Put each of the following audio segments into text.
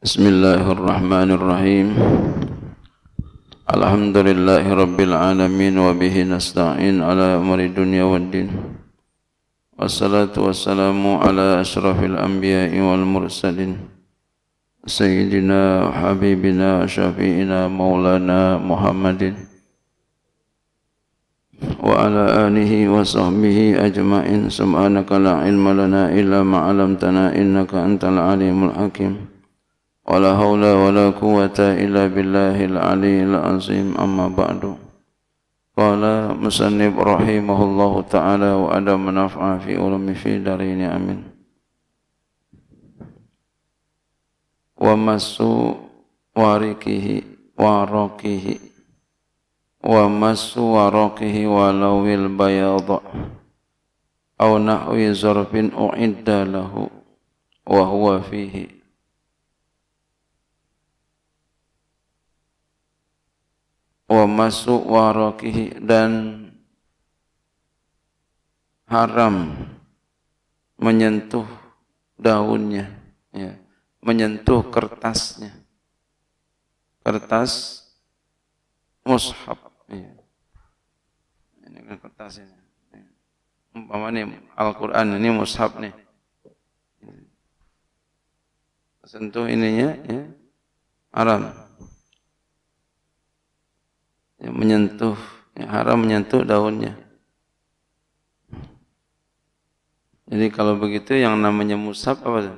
بسم الله الرحمن الرحيم الحمد لله رب العالمين وبه نستعين على أمر الدنيا والدين والصلاة والسلام على أشرف الأنبياء والمرسلين سيدنا حبيبنا وشفيعنا مولانا محمد وعلى آله وصحبه أجمعين سبحانك لا علم لنا إلا ما علمتنا إنك أنت العليم الحكيم ولا حول ولا قوة إلا بالله العلي العظيم أما بعد قال مسنب رحمه الله تعالى وأدى منافع في علم في دارين أمين ومس واركه واركه ومس واركه ولو البياض أو نحو زرف أعد له وهو فيه wa masuk warakihi dan haram menyentuh daunnya ya. menyentuh kertasnya kertas mushaf ya. ini kan kertas ini ya. umpama ini Al-Quran ini mushaf nih sentuh ininya ya. haram menyentuh ya, haram menyentuh daunnya jadi kalau begitu yang namanya musab apa itu?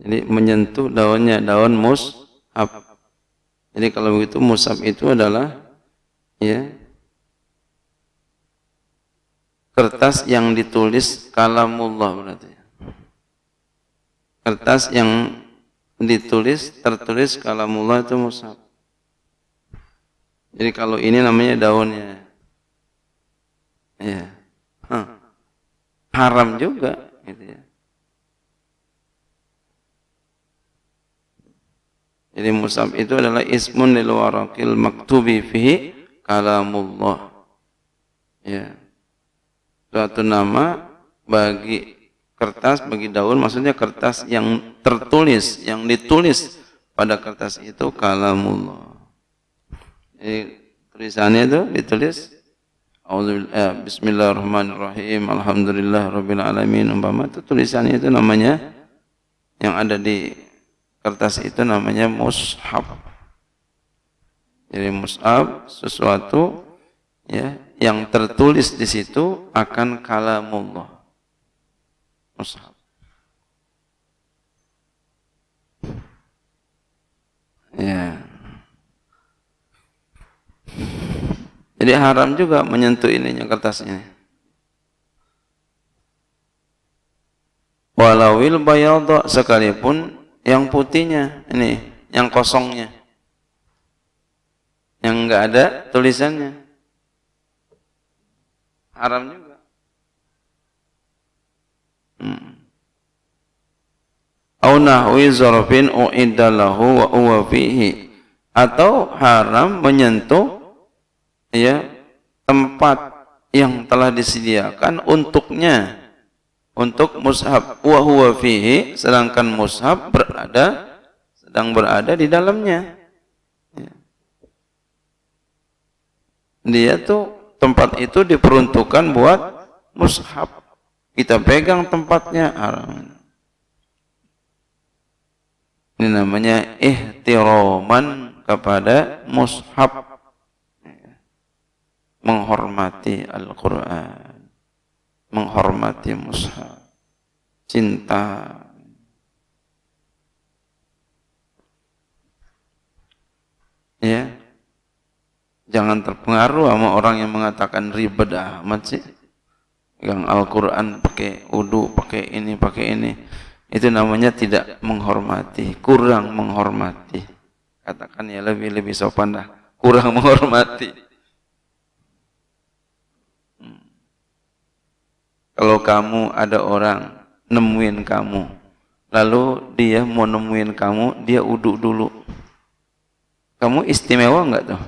jadi menyentuh daunnya daun musab jadi kalau begitu musab itu adalah ya kertas yang ditulis kalamullah berarti kertas yang ditulis tertulis kalamullah itu musab jadi kalau ini namanya daunnya. Ya. hmm. Haram juga gitu ya. Jadi musab itu adalah ismun lil warakil maktubi fihi kalamullah. Ya. Suatu nama bagi kertas, bagi daun maksudnya kertas yang tertulis, yang ditulis pada kertas itu kalamullah. Jadi tulisannya itu ditulis eh, Bismillahirrahmanirrahim Alhamdulillah Rabbil Alamin umpama itu tulisannya itu namanya yang ada di kertas itu namanya mushaf jadi mushaf sesuatu ya yang tertulis di situ akan kalamullah mushaf ya yeah. Jadi haram juga menyentuh ininya kertas ini. Walawil bayadha sekalipun yang putihnya ini, yang kosongnya. Yang enggak ada tulisannya. Haram juga. Hmm. Au nahwi zarfin u'iddalahu wa huwa fihi. Atau haram menyentuh ya tempat yang telah disediakan untuknya untuk mushab wa huwa fihi sedangkan mushab berada sedang berada di dalamnya ya. dia tuh tempat itu diperuntukkan buat mushab kita pegang tempatnya ini namanya ihtiraman kepada mushab menghormati Al-Quran, menghormati Musa, cinta. Ya. Jangan terpengaruh sama orang yang mengatakan ribet dah sih. Yang Al-Quran pakai udu, pakai ini, pakai ini. Itu namanya tidak menghormati, kurang menghormati. Katakan ya lebih-lebih sopan dah. Kurang menghormati. Kalau kamu ada orang nemuin kamu, lalu dia mau nemuin kamu, dia uduk dulu. Kamu istimewa enggak tuh?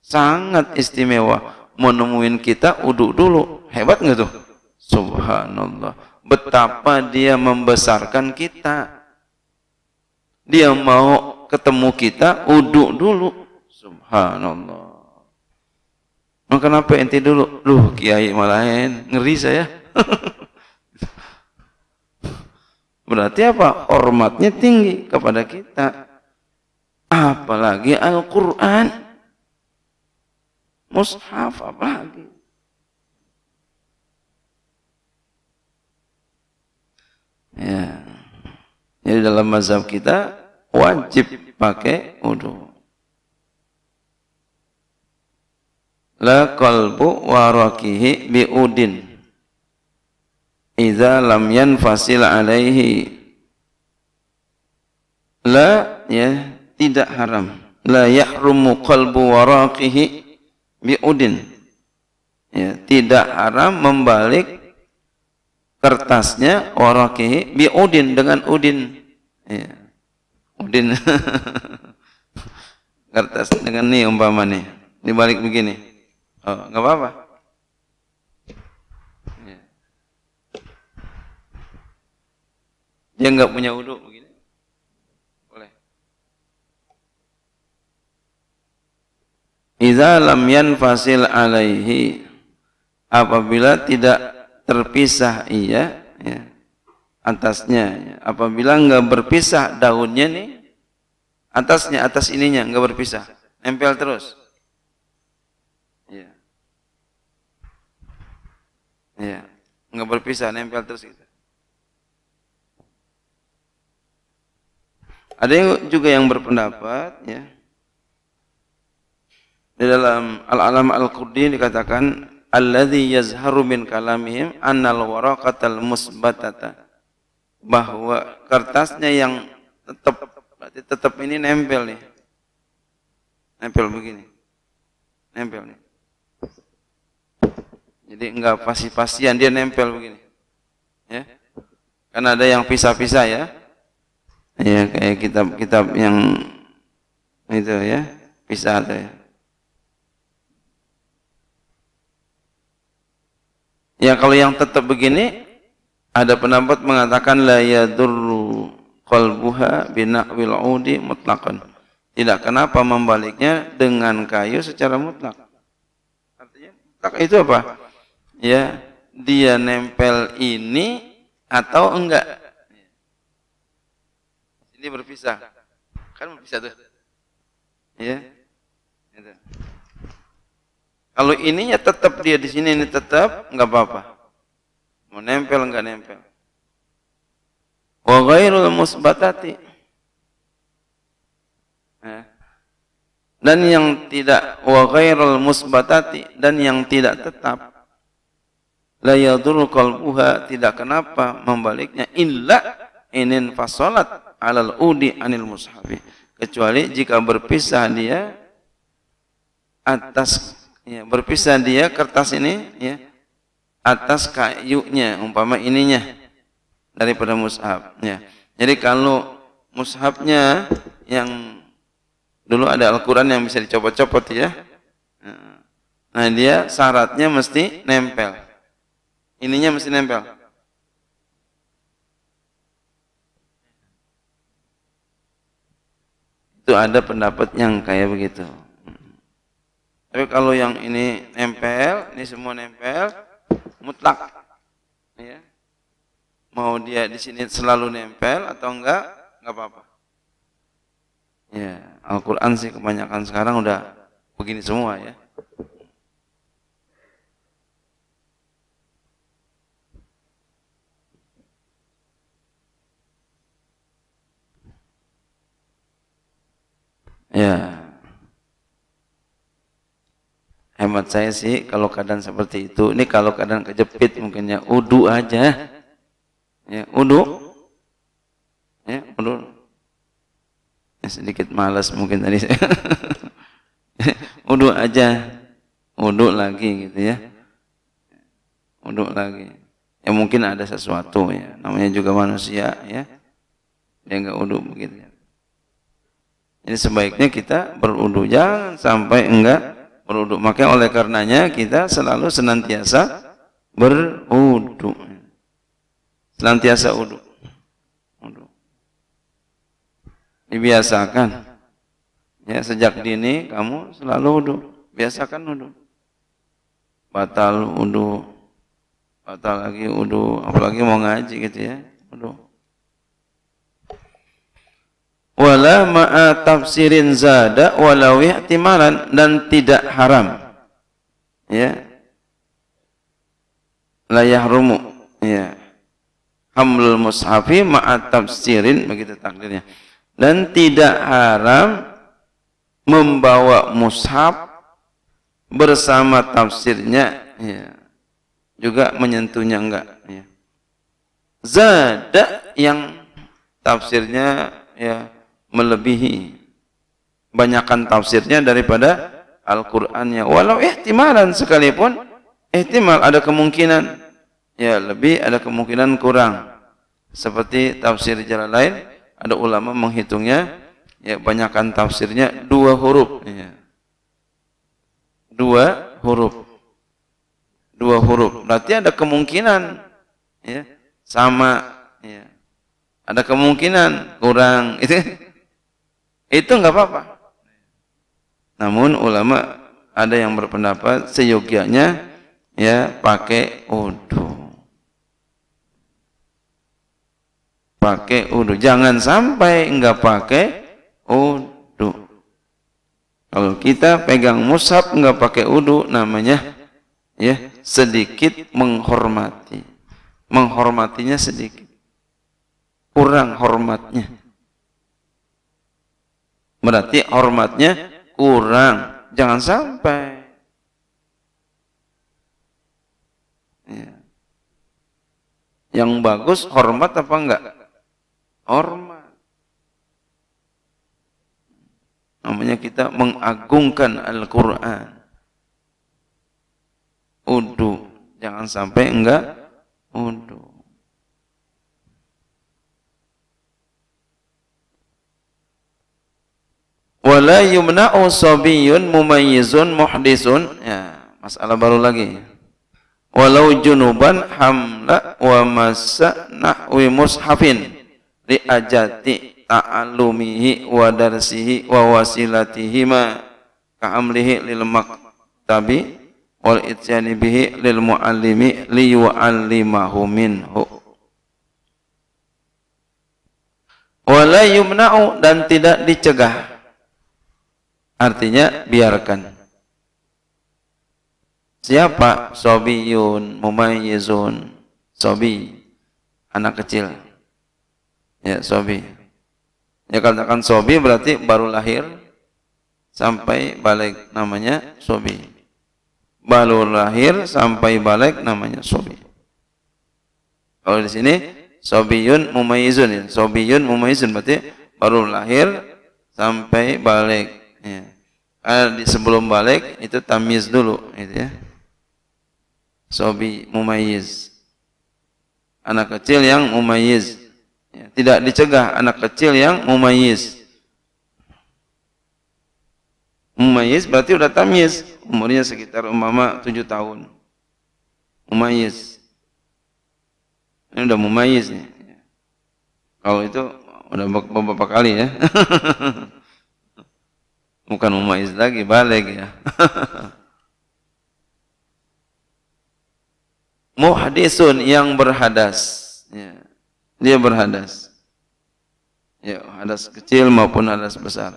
Sangat istimewa. Mau nemuin kita, uduk dulu. Hebat enggak tuh? Subhanallah. Betapa dia membesarkan kita. Dia mau ketemu kita, uduk dulu. Subhanallah. Maka kenapa ente dulu? Loh, kiai malahan ngeri saya. Berarti apa? Hormatnya tinggi kepada kita. Apalagi Al-Quran. Mushaf apalagi. Ya. Jadi dalam mazhab kita wajib pakai wudhu. la kalbu warakihi biudin idza lam yanfasil alaihi la ya tidak haram la yahrumu qalbu waraqihi biudin ya tidak haram membalik kertasnya waraqihi biudin dengan udin ya udin kertas dengan nih umpamanya dibalik begini Oh, nggak apa-apa. Ya. Dia nggak punya wudhu begini. Boleh. Iza lam yanfasil alaihi apabila tidak terpisah iya ya, atasnya ya. apabila nggak berpisah daunnya nih atasnya atas ininya nggak berpisah nempel terus Iya. Enggak berpisah, nempel terus gitu. Ada juga yang berpendapat ya. Di dalam Al-Alam Al-Qurdi dikatakan alladzi yazharu min kalamihim annal waraqatal musbatata bahwa kertasnya yang tetap berarti tetap ini nempel nih. Nempel begini. Nempel nih. Jadi enggak pasti-pastian dia nempel begini. Ya. Kan ada yang pisah-pisah ya. Ya kayak kitab-kitab yang itu ya, pisah ada ya. Ya kalau yang tetap begini ada pendapat mengatakan la yadurru qalbuha binaqwil udi mutlaqan. Tidak kenapa membaliknya dengan kayu secara mutlak. Artinya mutlak itu apa? ya dia nempel ini atau enggak ini berpisah kan berpisah tuh ya kalau ininya tetap dia di sini ini tetap enggak apa-apa mau nempel enggak nempel wa ghairul musbatati ya. dan yang tidak wa ghairul musbatati dan yang tidak tetap la kalbuha qalbuha tidak kenapa membaliknya illa inin fasolat alal udi anil mushafi kecuali jika berpisah dia atas ya, berpisah dia kertas ini ya atas kayunya umpama ininya daripada mushaf ya jadi kalau mushafnya yang dulu ada Al-Quran yang bisa dicopot-copot ya nah dia syaratnya mesti nempel ininya mesti nempel. Itu ada pendapat yang kayak begitu. Tapi kalau yang ini nempel, ini semua nempel, mutlak. Ya. Mau dia di sini selalu nempel atau enggak, enggak apa-apa. Ya, Al-Quran sih kebanyakan sekarang udah begini semua ya. Ya. Hemat saya sih kalau keadaan seperti itu, ini kalau keadaan kejepit mungkinnya udu aja. Ya, udu. Ya, udu. Ya, sedikit malas mungkin tadi saya. udu aja. Udu lagi gitu ya. Udu lagi. Ya mungkin ada sesuatu ya. Namanya juga manusia ya. Dia enggak udu begitu. Jadi sebaiknya kita berwudu jangan sampai enggak berwudu. Maka oleh karenanya kita selalu senantiasa berwudu. Senantiasa wudu. Dibiasakan. Ya, sejak dini kamu selalu wudu. Biasakan wudu. Batal wudu. Batal lagi wudu, apalagi mau ngaji gitu ya. wala ma'a tafsirin zada walau ihtimalan dan tidak haram ya la yahrumu ya hamlul mushafi ma'a tafsirin begitu takdirnya dan tidak haram membawa mushaf bersama tafsirnya ya juga menyentuhnya enggak ya. zada yang tafsirnya ya melebihi banyakkan tafsirnya daripada Al-Qur'annya walau ihtimalan sekalipun ihtimal ada kemungkinan ya lebih ada kemungkinan kurang seperti tafsir jalan lain ada ulama menghitungnya ya banyakkan tafsirnya dua huruf ya. dua huruf dua huruf berarti ada kemungkinan ya sama ya ada kemungkinan kurang itu itu nggak apa-apa. Namun ulama ada yang berpendapat seyogianya ya pakai udu. Pakai udu. Jangan sampai enggak pakai udu. Kalau kita pegang mushaf enggak pakai udu namanya ya sedikit menghormati. Menghormatinya sedikit. Kurang hormatnya Berarti hormatnya kurang. Jangan sampai. Ya. Yang bagus hormat apa enggak? Hormat. Namanya kita mengagungkan Al-Quran. Udu. Jangan sampai enggak udu. wala yumna'u sabiyun mumayyizun muhdisun ya masalah baru lagi walau junuban hamla wa massa nahwi mushafin li ajati ta'allumihi wa darsihi wa ma ka'amlihi lil maktabi wal ityani bihi lil muallimi li yu'allimahu minhu wala yumna'u dan tidak dicegah Artinya biarkan. Siapa sobiyun, mumayyizun, sobi, anak kecil. Ya, sobi. Ya kalau katakan sobi berarti baru lahir sampai balik namanya sobi. Baru lahir sampai balik namanya sobi. Kalau di sini sobiyun mumayizun ya. sobiyun mumayizun berarti baru lahir sampai balik ya. sebelum balik itu tamiz dulu gitu ya sobi mumayyiz anak kecil yang mumayyiz ya. tidak dicegah anak kecil yang mumayyiz mumayyiz berarti udah tamiz umurnya sekitar umama tujuh tahun mumayyiz ini udah mumayyiz nih kalau itu udah beberapa kali ya Bukan mumaiz lagi, balik ya. Muhdisun yang berhadas. Ya. Dia berhadas. Ya, hadas kecil maupun hadas besar.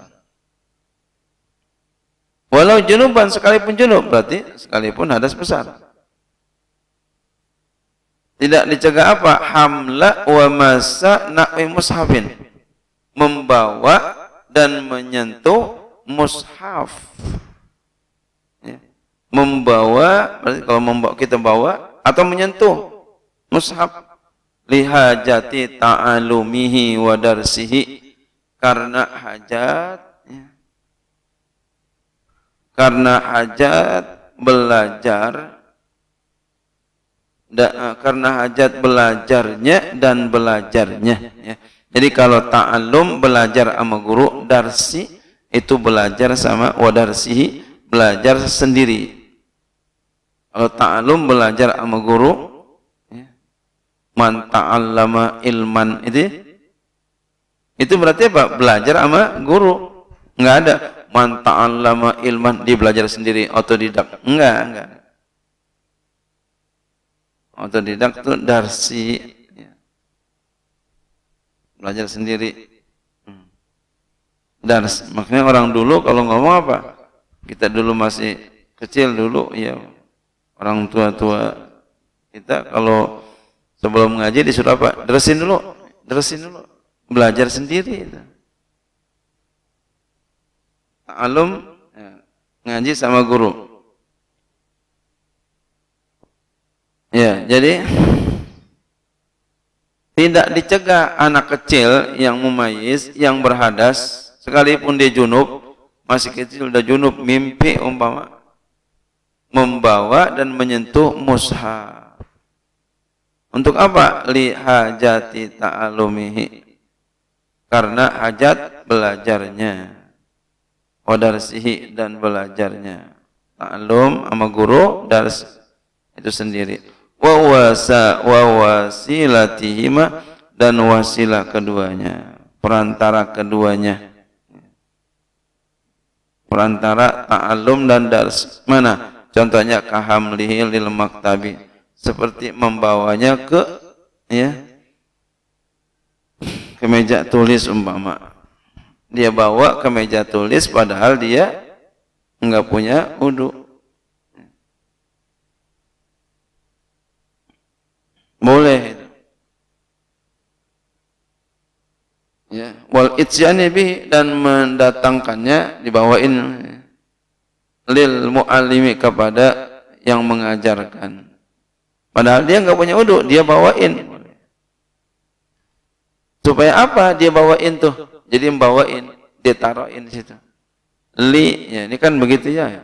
Walau junuban sekalipun junub berarti sekalipun hadas besar. Tidak dicegah apa? Hamla wa masa na'wi mushafin. Membawa dan menyentuh mushaf. Ya. Membawa, kalau membawa kita bawa atau menyentuh mushaf lihajati ta'alumihi wadarsihi karena hajat ya. karena hajat belajar da, eh, karena hajat belajarnya dan belajarnya ya. jadi kalau ta'alum belajar sama guru darsi itu belajar sama wadarsihi belajar sendiri kalau ta'alum belajar sama guru ya. man ta'allama ilman itu ya. itu berarti apa? belajar sama guru enggak ada man ta'allama ilman dia belajar sendiri otodidak enggak enggak otodidak itu darsi ya. belajar sendiri dars. Makanya orang dulu kalau ngomong apa? Kita dulu masih kecil dulu ya orang tua-tua kita kalau sebelum ngaji disuruh apa? Dresin dulu, dresin dulu. Belajar sendiri itu. Alum ya, ngaji sama guru. Ya, jadi tidak dicegah anak kecil yang mumayis, yang berhadas sekalipun dia junub masih kecil sudah junub mimpi umpama membawa dan menyentuh mushaf untuk apa li hajati ta'alumihi karena hajat belajarnya wadarsihi dan belajarnya ta'alum sama guru dars itu sendiri wa wasa wa dan wasilah keduanya perantara keduanya Perantara ta'alum dan dars. Mana? Contohnya kahamlihi lil maktabi. Seperti membawanya ke ya ke meja tulis umpama. Dia bawa ke meja tulis padahal dia enggak punya uduk. Boleh ya wal itsyani bi dan mendatangkannya dibawain lil muallimi kepada yang mengajarkan padahal dia enggak punya wudhu dia bawain supaya apa dia bawain tuh jadi membawain ditaruhin situ li ya ini kan begitu ya, ya.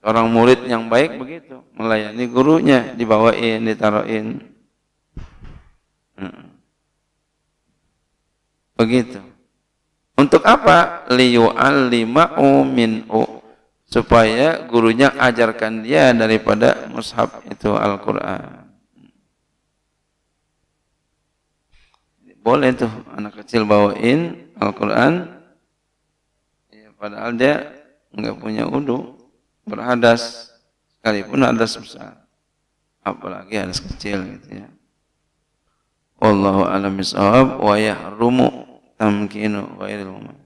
Orang murid yang baik begitu, melayani gurunya, dibawain, ditaruhin. Hmm. Begitu. Untuk apa? min u Supaya gurunya ajarkan dia daripada mushaf itu Al-Quran. Boleh tuh anak kecil bawain Al-Quran. Ya, padahal dia nggak punya udu. Berhadas. Sekalipun hadas besar. Apalagi hadas kecil gitu ya. Wallahu alam isawab wa yahrumu தம் கீனு வயதில் உமன்